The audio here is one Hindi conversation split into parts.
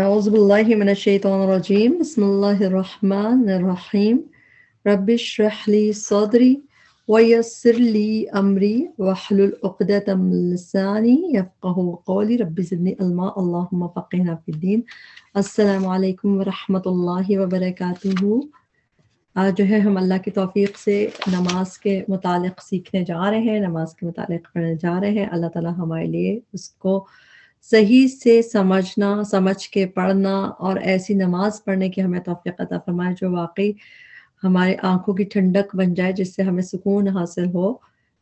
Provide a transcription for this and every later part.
أعوذ بالله من الشيطان الرجيم بسم الله الرحمن الرحيم رب اشرح لي صدري ويسر لي أمري واحلل عقدة من لساني يفقه قولي رب زدني الماء اللهم فقهنا في الدين السلام عليكم ورحمة الله وبركاته आज जो है हम अल्लाह की तोफ़ी से नमाज के मतलब सीखने जा रहे हैं नमाज के मतलब पढ़ने जा रहे हैं अल्लाह ताला हमारे लिए उसको सही से समझना समझ के पढ़ना और ऐसी नमाज पढ़ने की हमें तोफ़ी अदा फरमाए जो वाकई हमारे आंखों की ठंडक बन जाए जिससे हमें सुकून हासिल हो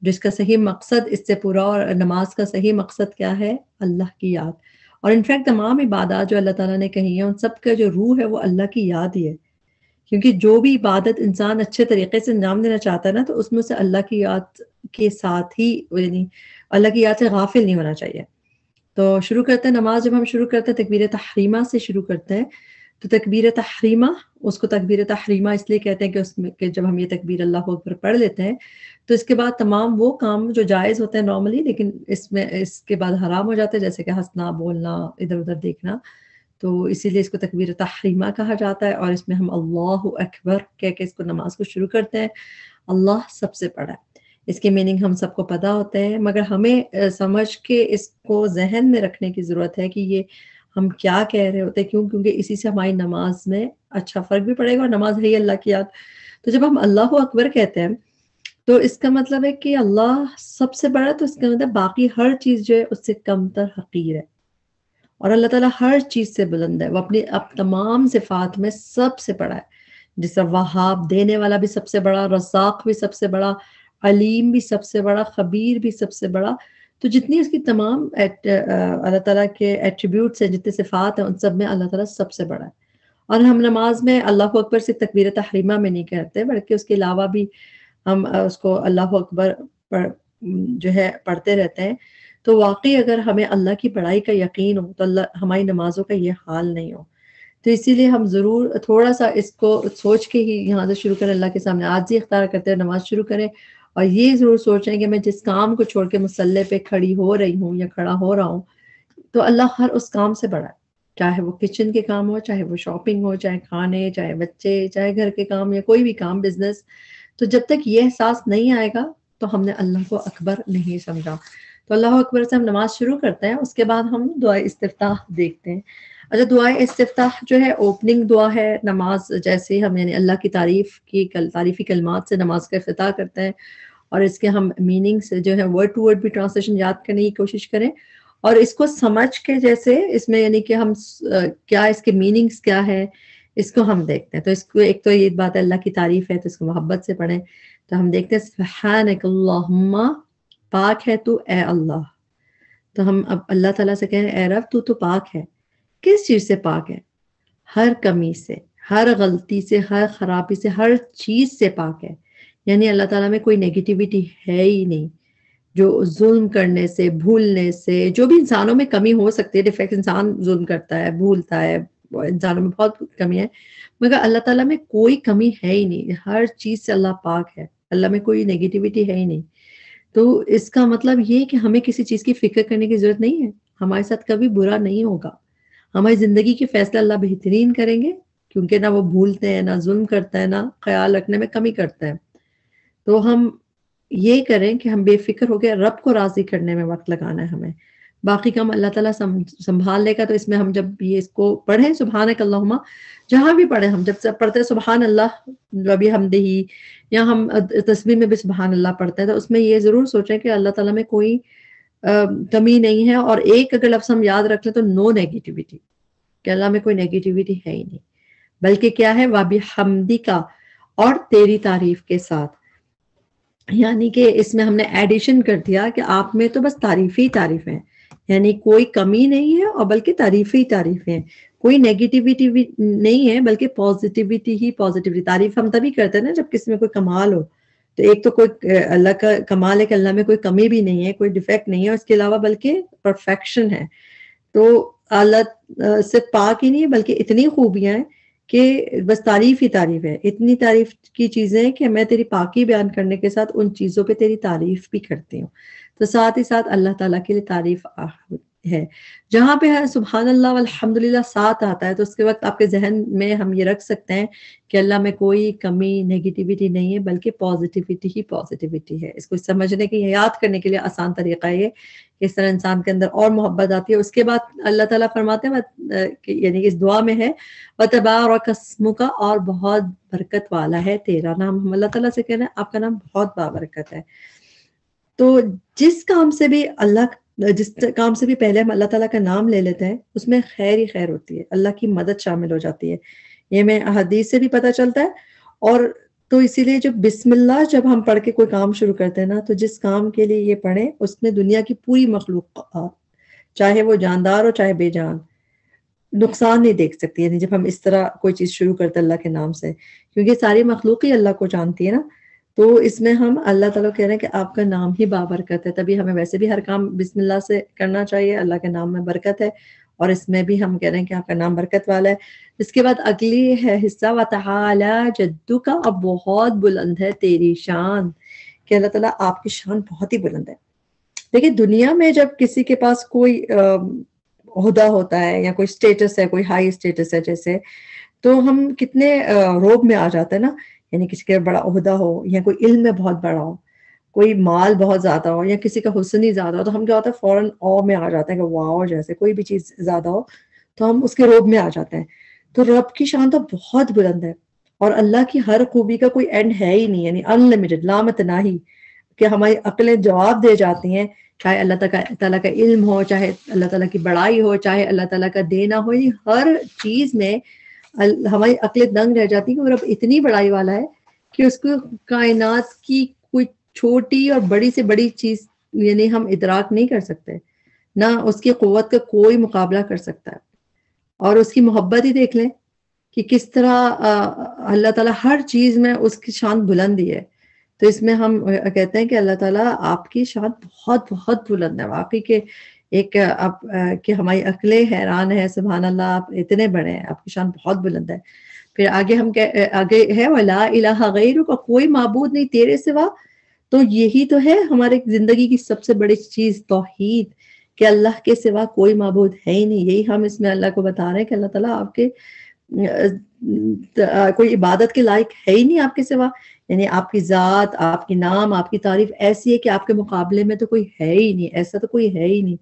जिसका सही मकसद इससे पूरा और नमाज का सही मकसद क्या है अल्लाह की याद और इनफैक्ट तमाम इबादत जो अल्लाह ताला ने कही है उन सब का जो रूह है वो अल्लाह की याद ही है क्योंकि जो भी इबादत इंसान अच्छे तरीके से अंजाम देना चाहता है ना तो उसमें से अल्लाह की याद के साथ ही यानी अल्लाह की याद से गाफिल नहीं होना चाहिए तो शुरू करते हैं नमाज जब हम शुरू करते हैं तकबीर तहरीमा से शुरू करते हैं तो तकबीर तहरीमा उसको तकबीर तहरीमा इसलिए कहते हैं कि उसमें कि जब हम ये तकबीर अल्लाह अकबर पढ़ लेते हैं तो इसके बाद तमाम वो काम जो जायज़ होते हैं नॉर्मली लेकिन इसमें इसके बाद हराम हो जाते हैं जैसे कि हंसना बोलना इधर उधर देखना तो इसीलिए इसको तकबीर तहरीमा कहा जाता है और इसमें हम अल्लाह अकबर कह के इसको नमाज को शुरू करते हैं अल्लाह सबसे बड़ा है इसके मीनिंग हम सबको पता होते हैं मगर हमें समझ के इसको जहन में रखने की ज़रूरत है कि ये हम क्या कह रहे होते हैं क्यों क्योंकि इसी से हमारी नमाज में अच्छा फ़र्क भी पड़ेगा और नमाज है अल्लाह की याद तो जब हम अल्लाह अकबर कहते हैं तो इसका मतलब है कि अल्लाह सबसे बड़ा तो इसका मतलब बाकी हर चीज़ जो है उससे कमतर हकीर है और अल्लाह ताला हर चीज़ से बुलंद है वो अपने अब तमाम सिफात में सबसे बड़ा है जिस तरह वहाब देने वाला भी सबसे बड़ा रजाक भी सबसे बड़ा अलीम भी सबसे बड़ा खबीर भी सबसे बड़ा तो जितनी उसकी तमाम uh, अल्लाह तला के एट्रीब्यूट्स हैं जितने सिफात हैं उन सब में अल्लाह तला सबसे बड़ा है और हम नमाज में अल्लाह अकबर से तकबीर तहरीमा में नहीं कहते बल्कि उसके अलावा भी हम uh, उसको अल्लाह अकबर पढ़ जो है पढ़ते रहते हैं तो वाकई अगर हमें अल्लाह की पढ़ाई का यकीन हो तो अल्लाह हमारी नमाजों का ये हाल नहीं हो तो इसीलिए हम ज़रूर थोड़ा सा इसको सोच के ही यहाँ से शुरू करें अल्लाह के सामने आज ही अख्तार करते हैं नमाज शुरू करें और ये जरूर सोच हैं कि मैं जिस काम को छोड़ के मसल्ले पे खड़ी हो रही हूँ या खड़ा हो रहा हूँ तो अल्लाह हर उस काम से बड़ा है चाहे वो किचन के काम हो चाहे वो शॉपिंग हो चाहे खाने चाहे बच्चे चाहे घर के काम या कोई भी काम बिजनेस तो जब तक ये एहसास नहीं आएगा तो हमने अल्लाह को अकबर नहीं समझा तो अल्लाह अकबर से हम नमाज शुरू करते हैं उसके बाद हम दुआ इस्तः देखते हैं अच्छा दुआ इस्तः जो है ओपनिंग दुआ है नमाज जैसे हम यानी अल्लाह की तारीफ की कल तारीफी कलमात से नमाज का अफ्ताह करते हैं और इसके हम मीनिंग्स जो है वर्ड टू वर्ड भी ट्रांसलेशन याद करने की कोशिश करें और इसको समझ के जैसे इसमें यानी कि हम क्या इसके मीनिंग्स क्या है इसको हम देखते हैं तो इसको एक तो ये बात अल्लाह की तारीफ है तो इसको मोहब्बत से पढ़ें तो हम देखते हैं पाक है तू ए अल्लाह तो हम अब अल्लाह ताला से कहें ए रब तू तो पाक है किस चीज़ से पाक है हर कमी से हर गलती से हर खराबी से हर चीज़ से पाक है यानी अल्लाह ताला में कोई नेगेटिविटी है ही नहीं जो जुल्म करने से भूलने से जो भी इंसानों में कमी हो सकती है डिफेक्ट इंसान जुल्म करता है भूलता है इंसानों में बहुत कमी है मगर अल्लाह ताला में कोई कमी है ही नहीं हर चीज से अल्लाह पाक है अल्लाह में कोई नेगेटिविटी है ही नहीं तो इसका मतलब ये है कि हमें किसी चीज की फिक्र करने की जरूरत नहीं है हमारे साथ कभी बुरा नहीं होगा हमारी जिंदगी के फैसले अल्लाह बेहतरीन करेंगे क्योंकि ना वो भूलते हैं ना जुल्म करता है ना ख्याल रखने में कमी करता है तो हम ये करें कि हम बेफिक्र होकर रब को राज़ी करने में वक्त लगाना है हमें बाकी काम अल्लाह ताला संभाल लेगा तो इसमें हम जब ये इसको पढ़े सुबहान अल्लाहुम्मा जहां भी पढ़े हम जब पढ़ते हैं सुबहान अल्लाह रबी हमदही या हम तस्वीर में भी सुबहान अल्लाह पढ़ते हैं तो उसमें ये ज़रूर सोचें कि अल्लाह ताला में कोई कमी नहीं है और एक अगर लफ्स हम याद रख लें तो नो नेगेटिविटी कि अल्लाह में कोई नेगेटिविटी है ही नहीं बल्कि क्या है वाबी हमदी का और तेरी तारीफ के साथ यानी कि इसमें हमने एडिशन कर दिया कि आप में तो बस तारीफ ही तारीफ है यानी कोई कमी नहीं है और बल्कि तारीफ ही तारीफ है कोई नेगेटिविटी भी नहीं है बल्कि पॉजिटिविटी ही पॉजिटिविटी तारीफ हम तभी करते हैं ना जब किसी में कोई कमाल हो तो एक तो कोई अल्लाह का कमाल है कि अल्लाह में कोई कमी भी नहीं है कोई डिफेक्ट नहीं है और अलावा बल्कि परफेक्शन है तो अल्लाह सिर्फ पाक ही नहीं है बल्कि इतनी खूबियां हैं कि बस तारीफ ही तारीफ है इतनी तारीफ की चीजें हैं कि मैं तेरी पाकी बयान करने के साथ उन चीजों पे तेरी तारीफ भी करती हूँ तो साथ ही साथ अल्लाह ताला के लिए तारीफ है जहां पे है सुबहान अल्लाह साथ आता है तो उसके वक्त आपके जहन में हम ये रख सकते हैं कि अल्लाह में कोई कमी नेगेटिविटी नहीं है बल्कि पॉजिटिविटी ही पॉजिटिविटी है इसको समझने के याद करने के लिए आसान तरीका ये इस तरह इंसान के अंदर और मोहब्बत आती है उसके बाद अल्लाह ताला फरमाते हैं यानी इस दुआ में है बतबा और कस्मों का और बहुत बरकत वाला है तेरा नाम हम अल्लाह ताला से कह रहे आपका नाम बहुत बाबरकत है तो जिस काम से भी अल्लाह जिस काम से भी पहले हम अल्लाह ताला का नाम ले लेते हैं उसमें खैर ही खैर होती है अल्लाह की मदद शामिल हो जाती है ये मैं अहदीस से भी पता चलता है और तो इसीलिए जब बिस्मिल्ला जब हम पढ़ के कोई काम शुरू करते हैं ना तो जिस काम के लिए ये पढ़े उसमें दुनिया की पूरी मखलूक चाहे वो जानदार हो चाहे बेजान नुकसान नहीं देख सकती यानी जब हम इस तरह कोई चीज़ शुरू करते अल्लाह के नाम से क्योंकि सारी मखलूक ही अल्लाह को जानती है ना तो इसमें हम अल्लाह ताला कह रहे हैं कि आपका नाम ही बाबरकत है तभी हमें वैसे भी हर काम बिस्मिल्लाह से करना चाहिए अल्लाह के नाम में बरकत है और इसमें भी हम कह रहे हैं कि आपका नाम बरकत वाला है इसके बाद अगली है हिस्सा वाला जद्दू का अब बहुत बुलंद है तेरी शान कि अल्लाह तला आपकी शान बहुत ही बुलंद है देखिए दुनिया में जब किसी के पास कोई अहदा होता है या कोई स्टेटस है कोई हाई स्टेटस है जैसे तो हम कितने रोब में आ जाते हैं ना यानी किसी के बड़ा अहदा हो या कोई इल्म में बहुत बड़ा हो कोई माल बहुत ज्यादा हो या किसी का हुसन ही ज्यादा हो तो हम क्या होता है फॉरन ओ में आ जाते हैं कि वाओ जैसे कोई भी चीज ज्यादा हो तो हम उसके रोब में आ जाते हैं तो रब की शान तो बहुत बुलंद है और अल्लाह की हर खूबी का कोई एंड है ही नहीं यानी अनलिमिटेड लामत ही कि हमारी अकलें जवाब दे जाती हैं चाहे अल्लाह तला का इल्म हो चाहे अल्लाह तला की बड़ाई हो चाहे अल्लाह तला का देना हो यानी हर चीज में हमारी अकलें दंग रह जाती है कि रब इतनी बड़ाई वाला है कि उसको कायनात की छोटी और बड़ी से बड़ी चीज यानी हम इतराक नहीं कर सकते ना उसकी क़वत का कोई मुकाबला कर सकता है और उसकी मोहब्बत ही देख लें कि किस तरह अल्लाह ताला हर चीज में उसकी शान बुलंदी है तो इसमें हम कहते हैं कि अल्लाह ताला आपकी शान बहुत बहुत बुलंद है वाकई के एक आप कि हमारी अकले हैरान है सुबहान अल्लाह आप इतने बड़े हैं आपकी शान बहुत बुलंद है फिर आगे हम कह आगे है वाला इलाहा गैर का कोई मबूद नहीं तेरे सिवा तो यही तो है हमारे जिंदगी की सबसे बड़ी चीज तोहीद कि अल्लाह के सिवा कोई मबूद है ही नहीं यही हम इसमें अल्लाह को बता रहे हैं कि अल्लाह ताला आपके कोई इबादत के लायक है ही नहीं आपके सिवा यानी आपकी ज़ात आपकी नाम आपकी तारीफ ऐसी है कि आपके मुकाबले में तो कोई है ही नहीं ऐसा तो कोई है ही नहीं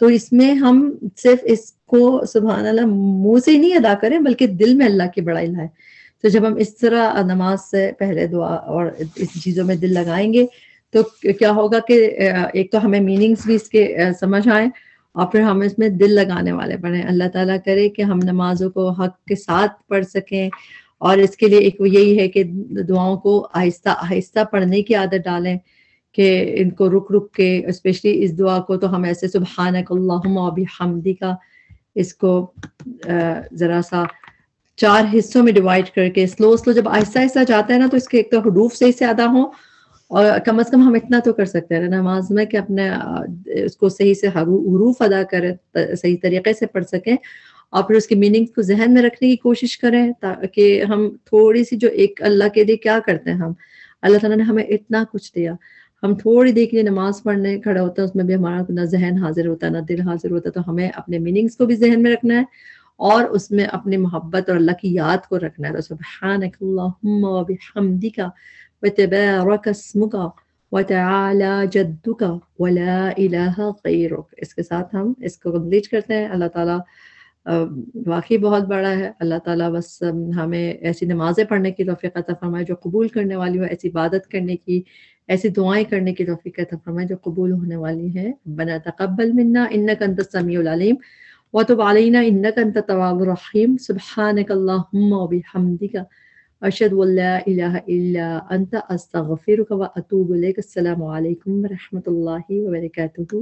तो इसमें हम सिर्फ इसको सुबह अल्लाह मुंह से ही नहीं अदा करें बल्कि दिल में अल्लाह की बड़ाई लाए तो जब हम इस तरह नमाज से पहले दुआ और इस चीज़ों में दिल लगाएंगे तो क्या होगा कि एक तो हमें मीनिंग्स भी इसके समझ आए और फिर हम इसमें दिल लगाने वाले बने अल्लाह ताला करे कि हम नमाजों को हक के साथ पढ़ सकें और इसके लिए एक यही है कि दुआओं को आहिस्ता आहिस्ता पढ़ने की आदत डालें कि इनको रुक रुक के स्पेशली इस दुआ को तो हम ऐसे सुबहानक अल्लाहम हमदी का इसको ज़रा सा चार हिस्सों में डिवाइड करके स्लो स्लो जब आहिस्ता आहिस्ता जाता है ना तो इसके एक तो हरूफ सही से अदा हो और कम से कम हम इतना तो कर सकते हैं नमाज में कि अपने उसको सही से हरूफ अदा करें सही तरीके से पढ़ सकें और फिर उसकी मीनिंग को जहन में रखने की कोशिश करें ताकि हम थोड़ी सी जो एक अल्लाह के लिए क्या करते हैं हम अल्लाह ताला ने हमें इतना कुछ दिया हम थोड़ी देर के लिए नमाज पढ़ने खड़ा होता है उसमें भी हमारा ना जहन हाजिर होता है ना दिल हाजिर होता है तो हमें अपने मीनिंग्स को भी जहन में रखना है और उसमें अपनी मोहब्बत और अल्लाह की याद को रखना है तो सुबहानकल्लाबिहमदिका व तबारकस्मुका व तआला जद्दुका इसके साथ हम इसको कंप्लीट करते हैं अल्लाह ताला वाकई बहुत बड़ा है अल्लाह ताला बस हमें ऐसी नमाज़ें पढ़ने की तोफ़ी अता फरमाए जो कबूल करने वाली हो ऐसी इबादत करने की ऐसी दुआएं करने की तोफ़ी अता फरमाए जो कबूल होने वाली हैं बना तकबल मन्ना इन्ना कंतसमीम وتب علينا إنك أنت التواب الرحيم سبحانك اللهم وبحمدك أشهد أن لا إله إلا أنت أستغفرك وأتوب إليك السلام عليكم ورحمة الله وبركاته